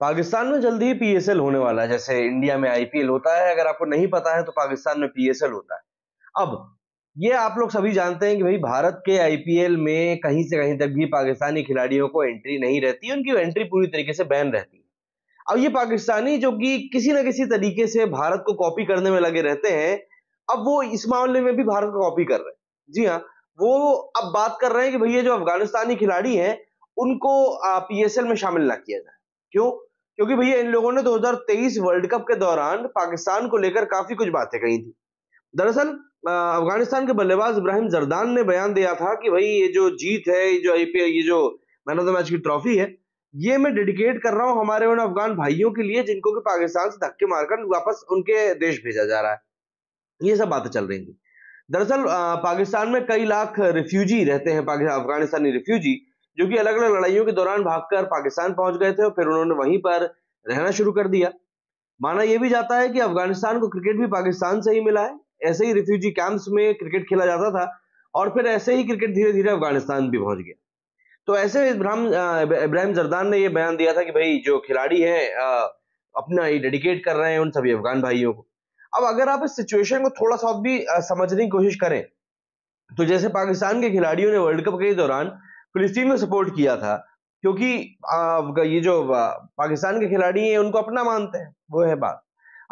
पाकिस्तान में जल्दी ही पीएसएल होने वाला है जैसे इंडिया में आईपीएल होता है अगर आपको नहीं पता है तो पाकिस्तान में पीएसएल होता है अब ये आप लोग सभी जानते हैं कि भाई भारत के आईपीएल में कहीं से कहीं तक भी पाकिस्तानी खिलाड़ियों को एंट्री नहीं रहती उनकी एंट्री पूरी तरीके से बैन रहती है अब ये पाकिस्तानी जो कि किसी ना किसी तरीके से भारत को कॉपी करने में लगे रहते हैं अब वो इस मामले में भी भारत को कॉपी कर रहे हैं जी हाँ वो अब बात कर रहे हैं कि भैया जो अफगानिस्तानी खिलाड़ी हैं उनको पीएसएल में शामिल ना किया जाए क्यों क्योंकि भैया इन लोगों ने 2023 वर्ल्ड कप के दौरान पाकिस्तान को लेकर काफी कुछ बातें कही थी दरअसल अफगानिस्तान के बल्लेबाज इब्राहिम जरदान ने बयान दिया था कि भाई ये जो जीत है ये जो आईपीएल ये जो मैन ऑफ द मैच की ट्रॉफी है ये मैं डेडिकेट कर रहा हूँ हमारे उन अफगान भाइयों के लिए जिनको कि पाकिस्तान से धक्के मारकर वापस उनके देश भेजा जा रहा है ये सब बातें चल रही थी दरअसल पाकिस्तान में कई लाख रिफ्यूजी रहते हैं अफगानिस्तानी रिफ्यूजी जो कि अलग अलग लड़ाइयों के दौरान भागकर पाकिस्तान पहुंच गए थे और फिर उन्होंने वहीं पर रहना शुरू कर दिया माना यह भी जाता है कि अफगानिस्तान को क्रिकेट भी पाकिस्तान से ही मिला है ऐसे ही रिफ्यूजी कैंप्स में क्रिकेट खेला जाता था और फिर ऐसे ही क्रिकेट धीरे धीरे अफगानिस्तान भी पहुंच गया तो ऐसे इब्राहिम इब्राहिम जरदान ने यह बयान दिया था कि भाई जो खिलाड़ी है अपना ही डेडिकेट कर रहे हैं उन सभी अफगान भाइयों को अब अगर आप इस सिचुएशन को थोड़ा सा भी समझने की कोशिश करें तो जैसे पाकिस्तान के खिलाड़ियों ने वर्ल्ड कप के दौरान फिलिस्तीन को सपोर्ट किया था क्योंकि ये जो पाकिस्तान के खिलाड़ी हैं उनको अपना मानते हैं वो है बात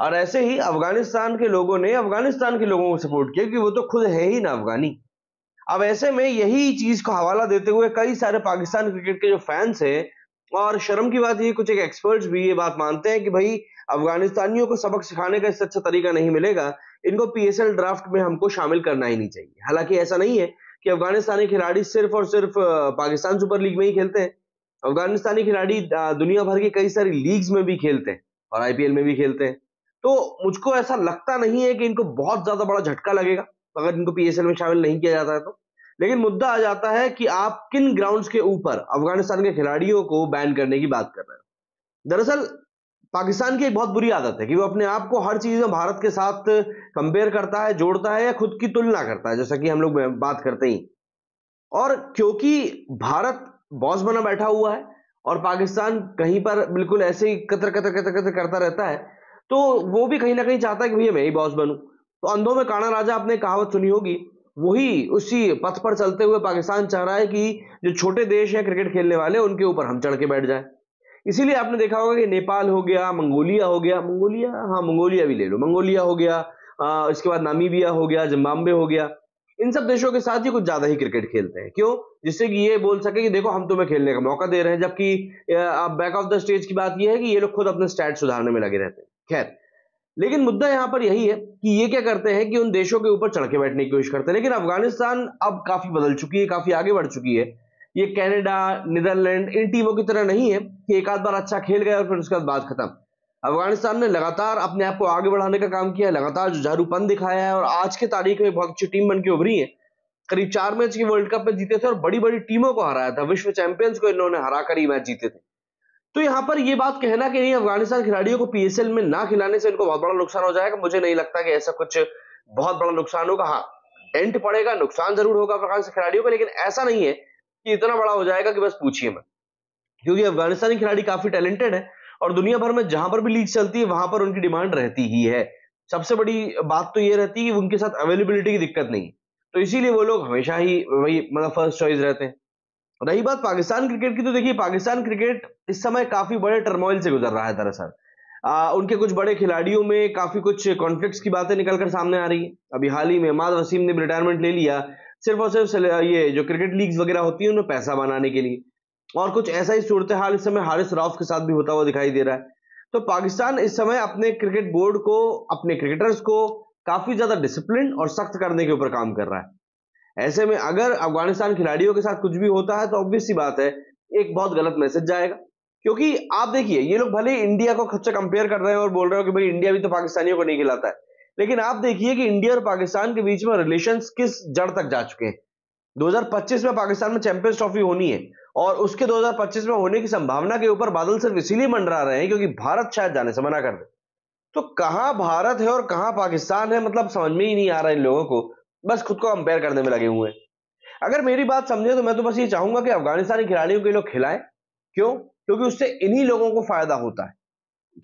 और ऐसे ही अफगानिस्तान के लोगों ने अफगानिस्तान के लोगों को सपोर्ट किया क्योंकि वो तो खुद है ही ना अफगानी अब ऐसे में यही चीज को हवाला देते हुए कई सारे पाकिस्तान क्रिकेट के जो फैंस हैं और शर्म की बात ये कुछ एक एक्सपर्ट्स भी ये बात मानते हैं कि भाई अफगानिस्तानियों को सबक सिखाने का इससे अच्छा तरीका नहीं मिलेगा इनको पीएसएल ड्राफ्ट में हमको शामिल करना ही नहीं चाहिए हालांकि ऐसा नहीं है कि अफगानिस्तानी खिलाड़ी सिर्फ और सिर्फ पाकिस्तान सुपर लीग में ही खेलते हैं अफगानिस्तानी खिलाड़ी दुनिया भर की कई सारी लीग्स में भी खेलते हैं और आईपीएल में भी खेलते हैं तो मुझको ऐसा लगता नहीं है कि इनको बहुत ज्यादा बड़ा झटका लगेगा अगर इनको पीएसएल में शामिल नहीं किया जाता है तो लेकिन मुद्दा आ जाता है कि आप किन ग्राउंड्स के ऊपर अफगानिस्तान के खिलाड़ियों को बैन करने की बात कर रहे हो दरअसल पाकिस्तान की एक बहुत बुरी आदत है कि वो अपने आप को हर चीज़ में भारत के साथ कंपेयर करता है जोड़ता है या खुद की तुलना करता है जैसा कि हम लोग बात करते ही और क्योंकि भारत बॉस बना बैठा हुआ है और पाकिस्तान कहीं पर बिल्कुल ऐसे ही कतर कतर कतर कतर करता रहता है तो वो भी कहीं ना कहीं चाहता है कि भैया मैं ही बॉस बनूं तो अंधों में काणा राजा आपने कहावत सुनी होगी वही उसी पथ पर चलते हुए पाकिस्तान चाह रहा है कि जो छोटे देश हैं क्रिकेट खेलने वाले उनके ऊपर हम चढ़ के बैठ जाए इसीलिए आपने देखा होगा कि नेपाल हो गया मंगोलिया हो गया मंगोलिया हाँ मंगोलिया भी ले लो मंगोलिया हो गया आ, इसके बाद नामीबिया हो गया जिम्बाब्वे हो गया इन सब देशों के साथ ही कुछ ज्यादा ही क्रिकेट खेलते हैं क्यों जिससे कि ये बोल सके कि देखो हम तुम्हें खेलने का मौका दे रहे हैं जबकि आप बैक ऑफ द स्टेज की बात यह है कि ये लोग खुद अपने स्टैट सुधारने में लगे रहते हैं खैर लेकिन मुद्दा यहां पर यही है कि ये क्या करते हैं कि उन देशों के ऊपर चढ़ के बैठने की कोशिश करते हैं लेकिन अफगानिस्तान अब काफी बदल चुकी है काफी आगे बढ़ चुकी है ये कनाडा नीदरलैंड इन टीमों की तरह नहीं है कि एक आध बार अच्छा खेल गया और फिर उसके बाद बात खत्म अफगानिस्तान ने लगातार अपने आप को आगे बढ़ाने का काम किया लगातार जुझारूपन दिखाया है और आज की तारीख में बहुत अच्छी टीम बन के उभरी है करीब चार मैच की वर्ल्ड कप में जीते थे और बड़ी बड़ी टीमों को हराया था विश्व चैंपियंस को इन्होंने हरा कर ही मैच जीते थे तो यहाँ पर ये बात कहना कि नहीं अफगानिस्तान खिलाड़ियों को पीएसएल में ना खिलाने से इनको बहुत बड़ा नुकसान हो जाएगा मुझे नहीं लगता कि ऐसा कुछ बहुत बड़ा नुकसान होगा हाँ एंट पड़ेगा नुकसान जरूर होगा अफगानिस्तान खिलाड़ियों को लेकिन ऐसा नहीं है कि इतना बड़ा हो जाएगा कि बस पूछिए मत क्योंकि अफगानिस्तानी खिलाड़ी काफी टैलेंटेड है और दुनिया भर में जहां पर भी लीग चलती है वहां पर उनकी डिमांड रहती ही है सबसे बड़ी बात तो ये रहती है कि उनके साथ अवेलेबिलिटी की दिक्कत नहीं तो इसीलिए वो लोग हमेशा ही वही मतलब फर्स्ट चॉइस रहते हैं रही बात पाकिस्तान क्रिकेट की तो देखिए पाकिस्तान क्रिकेट इस समय काफी बड़े टर्मोइल से गुजर रहा है दरअसल उनके कुछ बड़े खिलाड़ियों में काफी कुछ कॉन्फ्लिक्ट्स की बातें निकलकर सामने आ रही है अभी हाल ही में माद वसीम ने रिटायरमेंट ले लिया सिर्फ और सिर्फ ये जो क्रिकेट लीग्स वगैरह होती है उनमें पैसा बनाने के लिए और कुछ ऐसा ही सूरत हाल इस समय हारिस राउफ के साथ भी होता हुआ दिखाई दे रहा है तो पाकिस्तान इस समय अपने क्रिकेट बोर्ड को अपने क्रिकेटर्स को काफी ज्यादा डिसिप्लिन और सख्त करने के ऊपर काम कर रहा है ऐसे में अगर अफगानिस्तान खिलाड़ियों के साथ कुछ भी होता है तो ऑब्वियस सी बात है एक बहुत गलत मैसेज जाएगा क्योंकि आप देखिए ये लोग भले इंडिया को खुद से कंपेयर कर रहे हैं और बोल रहे हो कि भाई इंडिया भी तो पाकिस्तानियों को नहीं खिलाता है लेकिन आप देखिए कि इंडिया और पाकिस्तान के बीच में रिलेशन किस जड़ तक जा चुके हैं 2025 में पाकिस्तान में चैंपियंस ट्रॉफी होनी है और उसके 2025 में होने की संभावना के ऊपर बादल सिर्फ इसीलिए मंडरा रहे हैं क्योंकि भारत शायद जाने से मना कर दे तो कहां भारत है और कहां पाकिस्तान है मतलब समझ में ही नहीं आ रहा इन लोगों को बस खुद को कंपेयर करने में लगे हुए हैं अगर मेरी बात समझे तो मैं तो बस ये चाहूंगा कि अफगानिस्तानी खिलाड़ियों के लोग खिलाएं क्यों क्योंकि उससे इन्हीं लोगों को फायदा होता है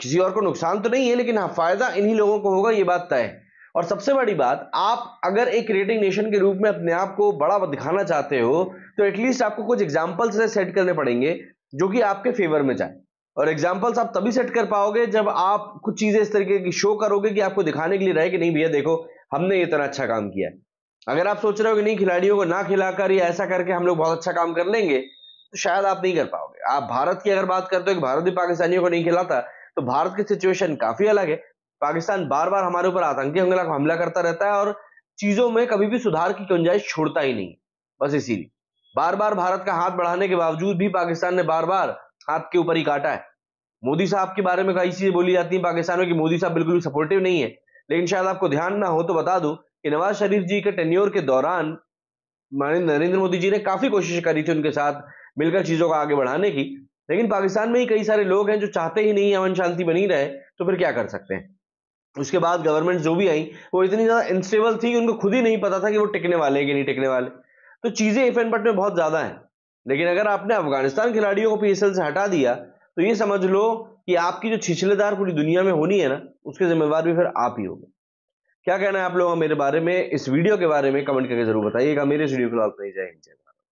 किसी और को नुकसान तो नहीं है लेकिन हाँ फायदा इन्हीं लोगों को होगा ये बात तय और सबसे बड़ी बात आप अगर एक रेटिंग नेशन के रूप में अपने आप को बड़ा दिखाना चाहते हो तो एटलीस्ट आपको कुछ एग्जाम्पल्स से सेट करने पड़ेंगे जो कि आपके फेवर में जाए और एग्जाम्पल्स आप तभी सेट कर पाओगे जब आप कुछ चीज़ें इस तरीके की शो करोगे कि आपको दिखाने के लिए रहे कि नहीं भैया देखो हमने ये तरह अच्छा काम किया है अगर आप सोच रहे हो कि नहीं खिलाड़ियों को ना खिलाकर या ऐसा करके हम लोग बहुत अच्छा काम कर लेंगे तो शायद आप नहीं कर पाओगे आप भारत की अगर बात करते हो कि भारत भी पाकिस्तानियों को नहीं खिलाता तो भारत की सिचुएशन काफी अलग है पाकिस्तान बार बार हमारे ऊपर आतंकी हमला हमला करता रहता है और चीजों में कभी भी सुधार की गुंजाइश छोड़ता ही नहीं बस इसीलिए बार बार भारत का हाथ बढ़ाने के बावजूद भी पाकिस्तान ने बार बार हाथ के ऊपर ही काटा है मोदी साहब के बारे में कई चीजें बोली जाती है पाकिस्तान में कि मोदी साहब बिल्कुल भी सपोर्टिव नहीं है लेकिन शायद आपको ध्यान ना हो तो बता दू कि नवाज शरीफ जी के टेन्योर के दौरान नरेंद्र मोदी जी ने काफी कोशिश करी थी उनके साथ मिलकर चीजों को आगे बढ़ाने की लेकिन पाकिस्तान में ही कई सारे लोग हैं जो चाहते ही नहीं अमन शांति बनी रहे तो फिर क्या कर सकते हैं उसके बाद गवर्नमेंट जो भी आई वो इतनी ज़्यादा इंस्टेबल थी कि उनको खुद ही नहीं पता था कि वो टिकने वाले हैं कि नहीं टिकने वाले तो चीज़ें इफ एंड बट में बहुत ज़्यादा हैं लेकिन अगर आपने अफगानिस्तान खिलाड़ियों को पी से हटा दिया तो ये समझ लो कि आपकी जो छिछलेदार पूरी दुनिया में होनी है ना उसके जिम्मेवार भी फिर आप ही होंगे क्या कहना है आप लोगों मेरे बारे में इस वीडियो के बारे में कमेंट करके जरूर बताइएगा मेरे इस वीडियो फिलहाल नहीं जाएंगे